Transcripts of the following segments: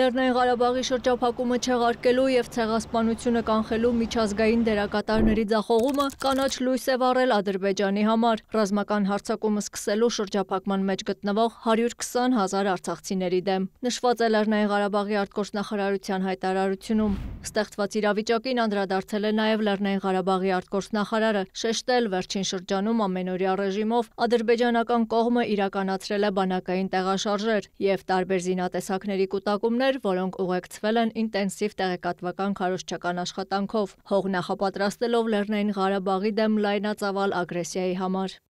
Լեռնային Ղարաբաղի շրջափակումը չեղարկելու եւ ցեղասպանությունը կանխելու միջազգային դերակատարների ձախողումը կանաչ լույս է վառել Ադրբեջանի համար։ Ռազմական հարձակումը սկսելու շրջափակման մեջ գտնվող 120 հազար արցախցիների դեմ։ Նշված է Լեռնային Ղարաբաղի արտգործնախարարության հայտարարությունում։ Ստեղծված իրավիճակին անդրադարձել է նաեւ Լեռնային Ղարաբաղի արտգործնախարարը, շեշտել վերջին շրջանում ամենօրյա ռեժիմով ադրբեջանական կողմը իրականացրել է բանակային տեղաշարժեր եւ տարբեր զինատեսակների կուտակում տեխնոլոգիաներ, որոնք ուղեկցվել են ինտենսիվ տեղեկատվական քարոզչական աշխատանքով՝ հող նախապատրաստելով Լեռնային Ղարաբաղի դեմ լայնածավալ ագրեսիայի համար։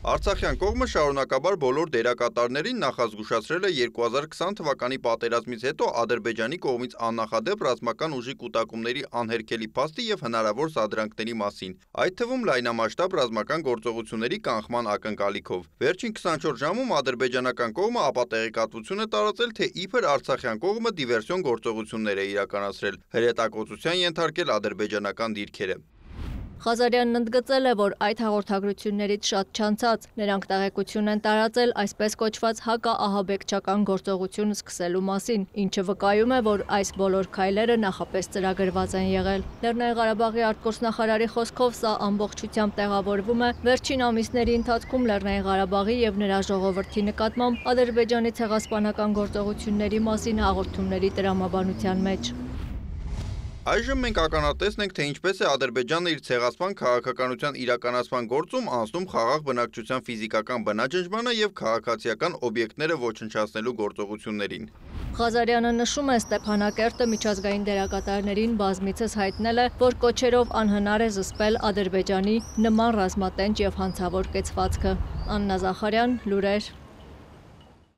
Արցախյան կողմը շարունակաբար բոլոր դերակատարներին նախազգուշացրել է 2020 թվականի պատերազմից հետո Ադրբեջանի կողմից աննախադեպ ռազմական ուժի կուտակումների անհերքելի փաստի եւ հնարավոր սադրանքների մասին։ Այդ թվում լայնամասշտաբ ռազմական գործողությունների կանխման ակնկալիքով։ Վերջին 24 ժամում ադրբեջանական կողմը ապատեղեկատվություն է տարածել, թե իբր Արցախյան կողմը դիվերսիոն գործողություններ է իրականացրել, հրետակոծության ենթարկել ադրբեջանական դիրքերը։ Ղազարյանն ընդգծել է, որ այդ հաղորդագրություններից շատ չանցած նրանք տեղեկություն են տարածել այսպես կոչված հակաահաբեկչական գործողություն սկսելու մասին, ինչը վկայում է, որ այս բոլոր քայլերը նախապես ծրագրված են եղել։ Լեռնային Ղարաբաղի արտգործնախարարի խոսքով սա ամբողջությամբ տեղավորվում է վերջին ամիսների ընթացքում Լեռնային Ղարաբաղի եւ նրա ժողովրդի նկատմամբ Ադրբեջանի ցեղասպանական գործողությունների մասին հաղորդումների տրամաբանության մեջ։ Այժմ մենք ականատեսնենք, թե ինչպես է Ադրբեջանը իր ցեղասպան քաղաքականության իրականացման գործում անցնում խաղաղ բնակչության ֆիզիկական բնաջնջմանը եւ քաղաքացիական օբյեկտները ոչնչացնելու գործողություններին։ Ղազարյանը նշում է Ստեփանակերտը միջազգային դերակատարներին բազմիցս հայտնել է, որ կոչերով անհնար է զսպել Ադրբեջանի նման ռազմատենչ եւ հանցավոր կեցվածքը։ Աննա Զախարյան, Լուրեր